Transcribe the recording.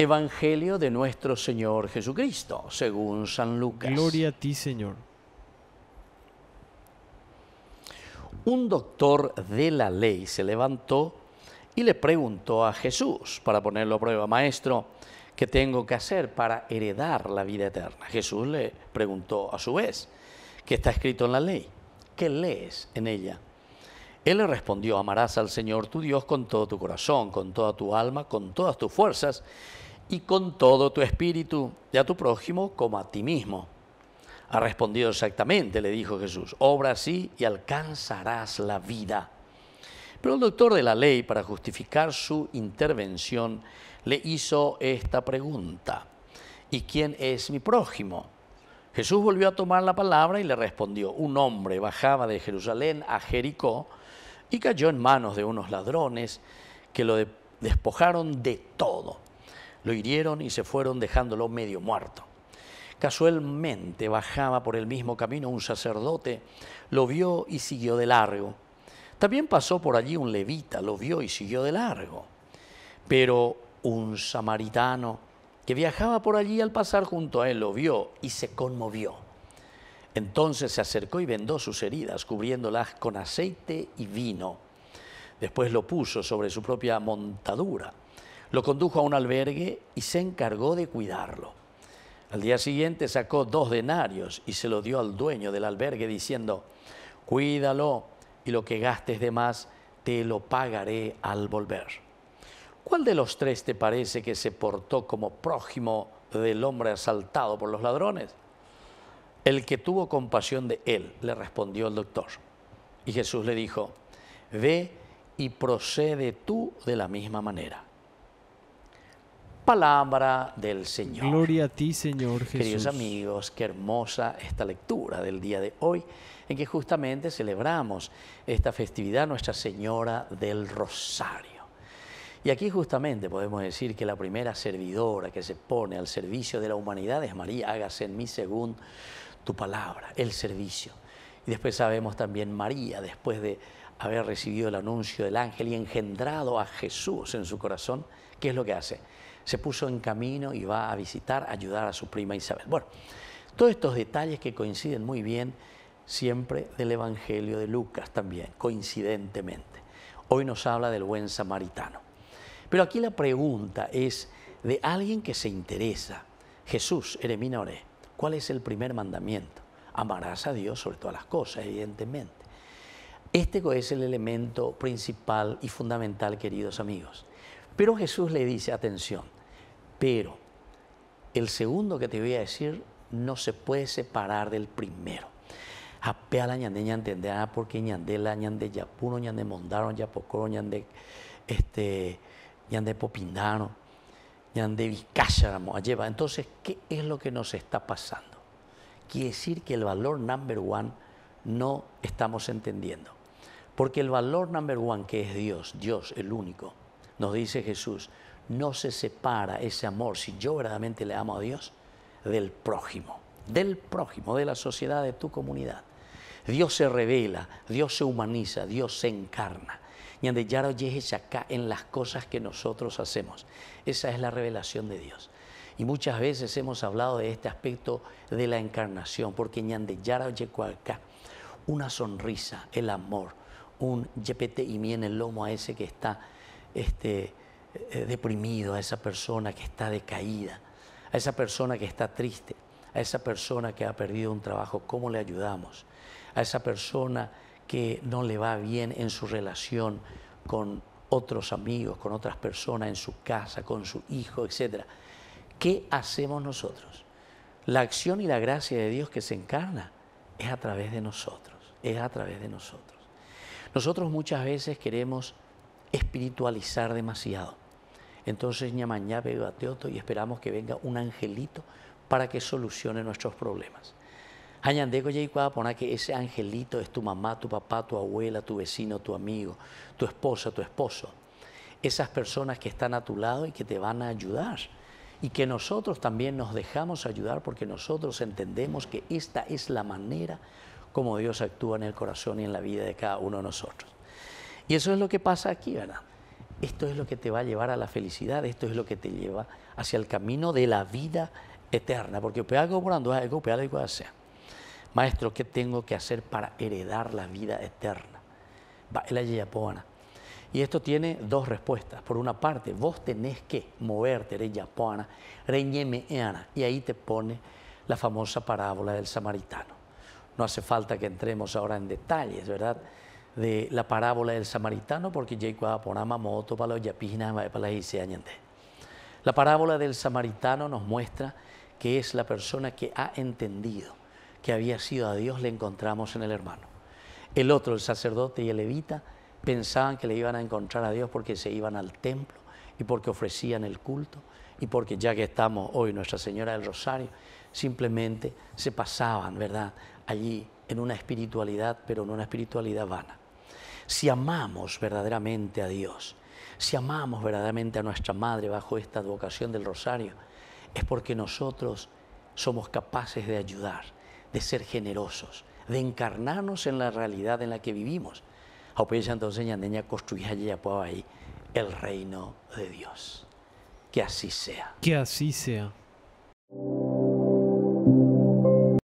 Evangelio de nuestro Señor Jesucristo, según San Lucas. Gloria a ti, Señor. Un doctor de la ley se levantó y le preguntó a Jesús, para ponerlo a prueba, Maestro, ¿qué tengo que hacer para heredar la vida eterna? Jesús le preguntó a su vez, ¿qué está escrito en la ley? ¿Qué lees en ella? Él le respondió, amarás al Señor tu Dios con todo tu corazón, con toda tu alma, con todas tus fuerzas y con todo tu espíritu, y a tu prójimo como a ti mismo. Ha respondido exactamente, le dijo Jesús, obra así y alcanzarás la vida. Pero el doctor de la ley, para justificar su intervención, le hizo esta pregunta, ¿y quién es mi prójimo? Jesús volvió a tomar la palabra y le respondió, un hombre bajaba de Jerusalén a Jericó y cayó en manos de unos ladrones que lo despojaron de todo lo hirieron y se fueron dejándolo medio muerto. Casualmente bajaba por el mismo camino un sacerdote, lo vio y siguió de largo. También pasó por allí un levita, lo vio y siguió de largo. Pero un samaritano que viajaba por allí al pasar junto a él lo vio y se conmovió. Entonces se acercó y vendó sus heridas, cubriéndolas con aceite y vino. Después lo puso sobre su propia montadura lo condujo a un albergue y se encargó de cuidarlo. Al día siguiente sacó dos denarios y se lo dio al dueño del albergue diciendo, cuídalo y lo que gastes de más te lo pagaré al volver. ¿Cuál de los tres te parece que se portó como prójimo del hombre asaltado por los ladrones? El que tuvo compasión de él, le respondió el doctor. Y Jesús le dijo, ve y procede tú de la misma manera palabra del Señor. Gloria a ti, Señor Jesús. Queridos amigos, qué hermosa esta lectura del día de hoy, en que justamente celebramos esta festividad Nuestra Señora del Rosario. Y aquí justamente podemos decir que la primera servidora que se pone al servicio de la humanidad es María, hágase en mí según tu palabra, el servicio. Y después sabemos también María, después de haber recibido el anuncio del ángel y engendrado a Jesús en su corazón, ¿qué es lo que hace? se puso en camino y va a visitar, a ayudar a su prima Isabel. Bueno, todos estos detalles que coinciden muy bien siempre del Evangelio de Lucas también, coincidentemente. Hoy nos habla del buen samaritano. Pero aquí la pregunta es de alguien que se interesa. Jesús, Eremina Oré, ¿cuál es el primer mandamiento? Amarás a Dios sobre todas las cosas, evidentemente. Este es el elemento principal y fundamental, queridos amigos. Pero Jesús le dice, atención, pero el segundo que te voy a decir no se puede separar del primero. Ah, porque ñande la ñande este lleva. Entonces, ¿qué es lo que nos está pasando? Quiere decir que el valor number one no estamos entendiendo. Porque el valor number one que es Dios, Dios el único, nos dice Jesús, no se separa ese amor, si yo verdaderamente le amo a Dios, del prójimo, del prójimo, de la sociedad, de tu comunidad. Dios se revela, Dios se humaniza, Dios se encarna. Y Yaro acá en las cosas que nosotros hacemos. Esa es la revelación de Dios. Y muchas veces hemos hablado de este aspecto de la encarnación, porque Ñandeyara acá una sonrisa, el amor, un yepete y en el lomo a ese que está este, eh, eh, deprimido, a esa persona que está decaída, a esa persona que está triste, a esa persona que ha perdido un trabajo, ¿cómo le ayudamos? A esa persona que no le va bien en su relación con otros amigos, con otras personas, en su casa, con su hijo, etc. ¿Qué hacemos nosotros? La acción y la gracia de Dios que se encarna es a través de nosotros, es a través de nosotros. Nosotros muchas veces queremos espiritualizar demasiado. Entonces a bebateoto y esperamos que venga un angelito para que solucione nuestros problemas. Añandeco que ese angelito es tu mamá, tu papá, tu abuela, tu vecino, tu amigo, tu esposa, tu esposo. Esas personas que están a tu lado y que te van a ayudar. Y que nosotros también nos dejamos ayudar porque nosotros entendemos que esta es la manera como Dios actúa en el corazón y en la vida de cada uno de nosotros. Y eso es lo que pasa aquí, ¿verdad? Esto es lo que te va a llevar a la felicidad, esto es lo que te lleva hacia el camino de la vida eterna, porque algo Maestro, ¿qué tengo que hacer para heredar la vida eterna? Va, Y esto tiene dos respuestas. Por una parte, vos tenés que moverte, reñeme y ahí te pone la famosa parábola del samaritano. No hace falta que entremos ahora en detalles, ¿verdad? de la parábola del samaritano, porque La parábola del samaritano nos muestra que es la persona que ha entendido que había sido a Dios, le encontramos en el hermano. El otro, el sacerdote y el levita, pensaban que le iban a encontrar a Dios porque se iban al templo y porque ofrecían el culto y porque ya que estamos hoy Nuestra Señora del Rosario, simplemente se pasaban, ¿verdad? Allí en una espiritualidad, pero en una espiritualidad vana si amamos verdaderamente a Dios, si amamos verdaderamente a nuestra Madre bajo esta advocación del rosario, es porque nosotros somos capaces de ayudar, de ser generosos, de encarnarnos en la realidad en la que vivimos. entonces ñandeña ahí el reino de Dios. Que así sea. Que así sea.